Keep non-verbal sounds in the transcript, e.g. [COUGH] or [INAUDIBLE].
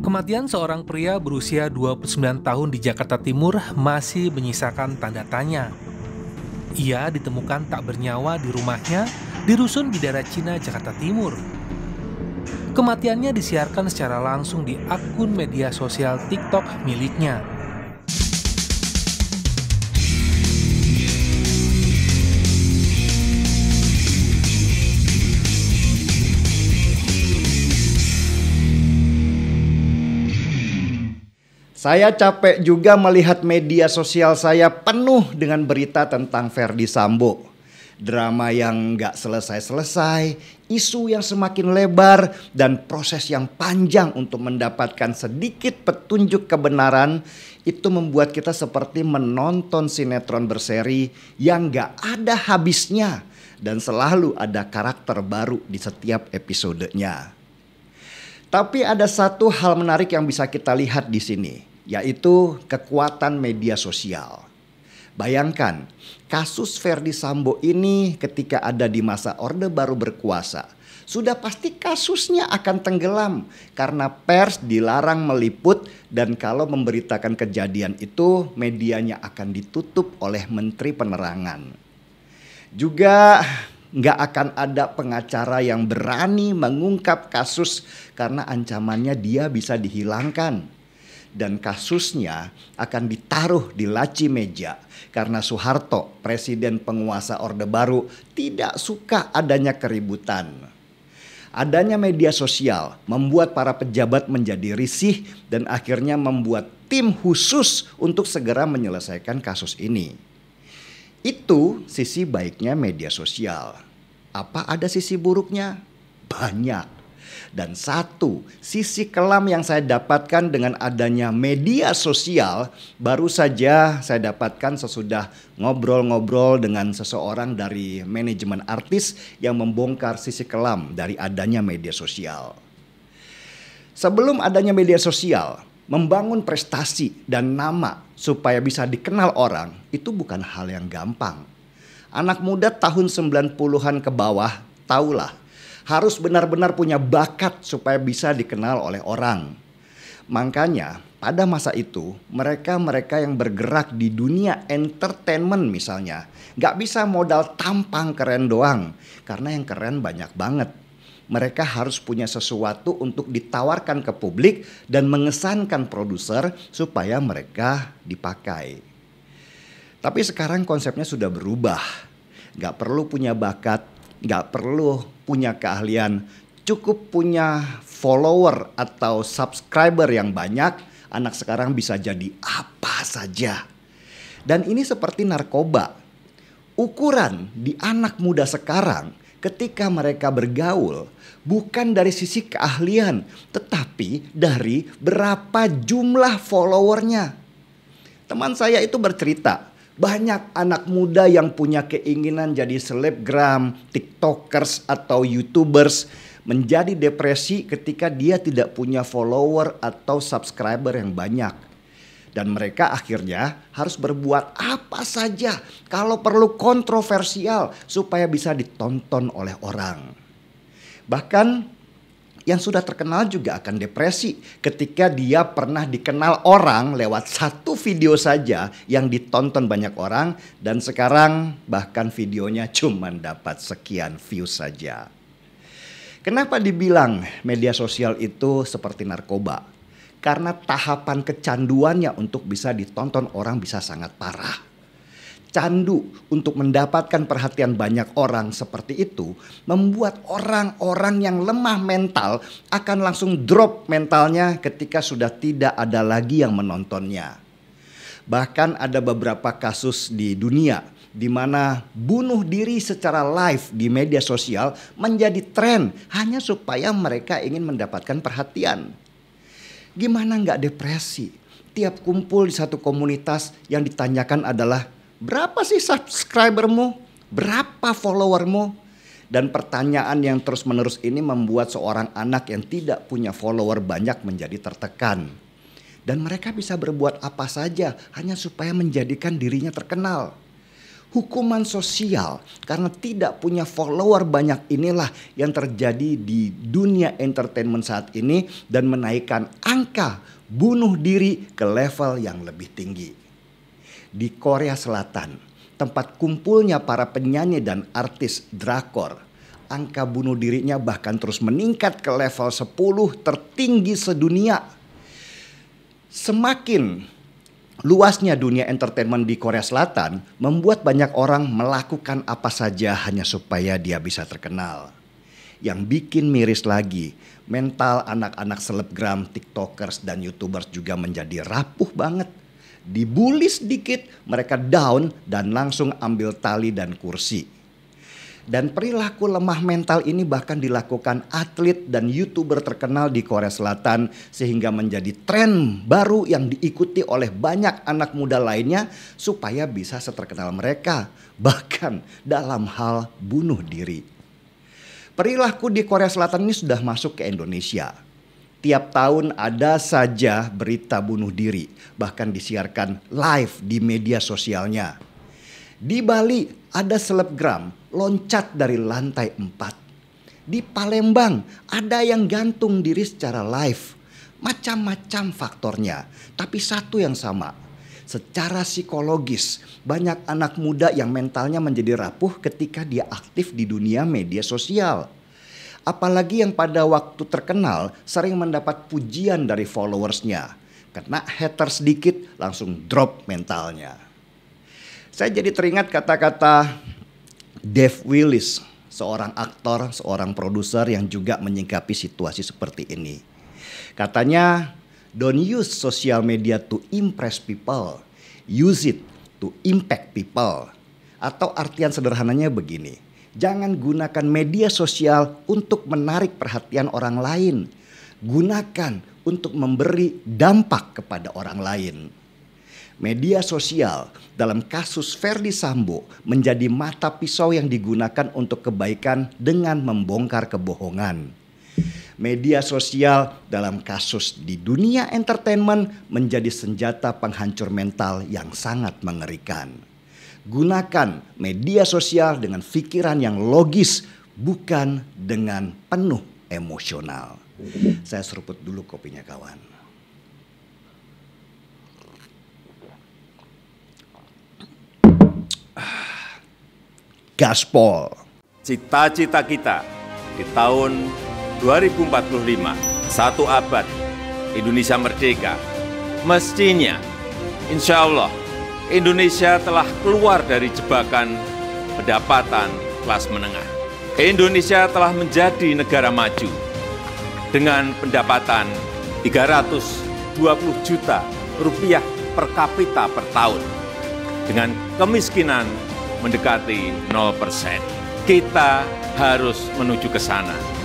Kematian seorang pria berusia 29 tahun di Jakarta Timur masih menyisakan tanda tanya. Ia ditemukan tak bernyawa di rumahnya di Rusun Bidara Cina, Jakarta Timur. Kematiannya disiarkan secara langsung di akun media sosial TikTok miliknya. Saya capek juga melihat media sosial saya penuh dengan berita tentang Verdi Sambo. Drama yang gak selesai-selesai, isu yang semakin lebar, dan proses yang panjang untuk mendapatkan sedikit petunjuk kebenaran itu membuat kita seperti menonton sinetron berseri yang gak ada habisnya dan selalu ada karakter baru di setiap episodenya. Tapi ada satu hal menarik yang bisa kita lihat di sini yaitu kekuatan media sosial. Bayangkan, kasus Verdi Sambo ini ketika ada di masa Orde Baru berkuasa, sudah pasti kasusnya akan tenggelam karena pers dilarang meliput dan kalau memberitakan kejadian itu medianya akan ditutup oleh Menteri Penerangan. Juga nggak akan ada pengacara yang berani mengungkap kasus karena ancamannya dia bisa dihilangkan dan kasusnya akan ditaruh di laci meja karena Soeharto, presiden penguasa Orde Baru, tidak suka adanya keributan. Adanya media sosial membuat para pejabat menjadi risih dan akhirnya membuat tim khusus untuk segera menyelesaikan kasus ini. Itu sisi baiknya media sosial. Apa ada sisi buruknya? Banyak. Dan satu, sisi kelam yang saya dapatkan dengan adanya media sosial baru saja saya dapatkan sesudah ngobrol-ngobrol dengan seseorang dari manajemen artis yang membongkar sisi kelam dari adanya media sosial. Sebelum adanya media sosial, membangun prestasi dan nama supaya bisa dikenal orang itu bukan hal yang gampang. Anak muda tahun 90-an ke bawah tahulah harus benar-benar punya bakat supaya bisa dikenal oleh orang. Makanya pada masa itu mereka-mereka yang bergerak di dunia entertainment misalnya gak bisa modal tampang keren doang karena yang keren banyak banget. Mereka harus punya sesuatu untuk ditawarkan ke publik dan mengesankan produser supaya mereka dipakai. Tapi sekarang konsepnya sudah berubah. Gak perlu punya bakat, nggak perlu punya keahlian, cukup punya follower atau subscriber yang banyak, anak sekarang bisa jadi apa saja. Dan ini seperti narkoba. Ukuran di anak muda sekarang ketika mereka bergaul bukan dari sisi keahlian, tetapi dari berapa jumlah followernya. Teman saya itu bercerita, banyak anak muda yang punya keinginan jadi selebgram, tiktokers atau youtubers menjadi depresi ketika dia tidak punya follower atau subscriber yang banyak. Dan mereka akhirnya harus berbuat apa saja kalau perlu kontroversial supaya bisa ditonton oleh orang. Bahkan yang sudah terkenal juga akan depresi ketika dia pernah dikenal orang lewat satu video saja yang ditonton banyak orang dan sekarang bahkan videonya cuma dapat sekian views saja. Kenapa dibilang media sosial itu seperti narkoba? Karena tahapan kecanduannya untuk bisa ditonton orang bisa sangat parah candu untuk mendapatkan perhatian banyak orang seperti itu membuat orang-orang yang lemah mental akan langsung drop mentalnya ketika sudah tidak ada lagi yang menontonnya. Bahkan ada beberapa kasus di dunia di mana bunuh diri secara live di media sosial menjadi tren hanya supaya mereka ingin mendapatkan perhatian. Gimana nggak depresi? Tiap kumpul di satu komunitas yang ditanyakan adalah Berapa sih subscribermu? Berapa followermu? Dan pertanyaan yang terus-menerus ini membuat seorang anak yang tidak punya follower banyak menjadi tertekan. Dan mereka bisa berbuat apa saja hanya supaya menjadikan dirinya terkenal. Hukuman sosial karena tidak punya follower banyak inilah yang terjadi di dunia entertainment saat ini dan menaikkan angka bunuh diri ke level yang lebih tinggi di Korea Selatan, tempat kumpulnya para penyanyi dan artis drakor. Angka bunuh dirinya bahkan terus meningkat ke level 10 tertinggi sedunia. Semakin luasnya dunia entertainment di Korea Selatan membuat banyak orang melakukan apa saja hanya supaya dia bisa terkenal yang bikin miris lagi. Mental anak-anak selebgram, tiktokers, dan youtubers juga menjadi rapuh banget dibully sedikit, mereka down dan langsung ambil tali dan kursi. Dan perilaku lemah mental ini bahkan dilakukan atlet dan youtuber terkenal di Korea Selatan sehingga menjadi tren baru yang diikuti oleh banyak anak muda lainnya supaya bisa seterkenal mereka [LAUGHS] bahkan dalam hal bunuh diri. Perilaku di Korea Selatan ini sudah masuk ke Indonesia tiap tahun ada saja berita bunuh diri, bahkan disiarkan live di media sosialnya. Di Bali ada selebgram loncat dari lantai empat Di Palembang ada yang gantung diri secara live. Macam-macam faktornya, tapi satu yang sama. Secara psikologis, banyak anak muda yang mentalnya menjadi rapuh ketika dia aktif di dunia media sosial Apalagi yang pada waktu terkenal sering mendapat pujian dari followersnya. Kena haters sedikit langsung drop mentalnya. Saya jadi teringat kata-kata Dave Willis, seorang aktor, seorang produser yang juga menyikapi situasi seperti ini. Katanya, don't use social media to impress people, use it to impact people. Atau artian sederhananya begini, Jangan gunakan media sosial untuk menarik perhatian orang lain. Gunakan untuk memberi dampak kepada orang lain. Media sosial dalam kasus Verdi Sambo menjadi mata pisau yang digunakan untuk kebaikan dengan membongkar kebohongan media sosial dalam kasus di dunia entertainment menjadi senjata penghancur mental yang sangat mengerikan. Gunakan media sosial dengan pikiran yang logis, bukan dengan penuh emosional. Saya seruput dulu kopinya kawan. Gaspol. Cita-cita kita di tahun 2045, satu abad, Indonesia merdeka. Mestinya, insya Allah, Indonesia telah keluar dari jebakan pendapatan kelas menengah. Indonesia telah menjadi negara maju dengan pendapatan 320 juta rupiah per kapita per tahun dengan kemiskinan mendekati 0 persen. Kita harus menuju ke sana.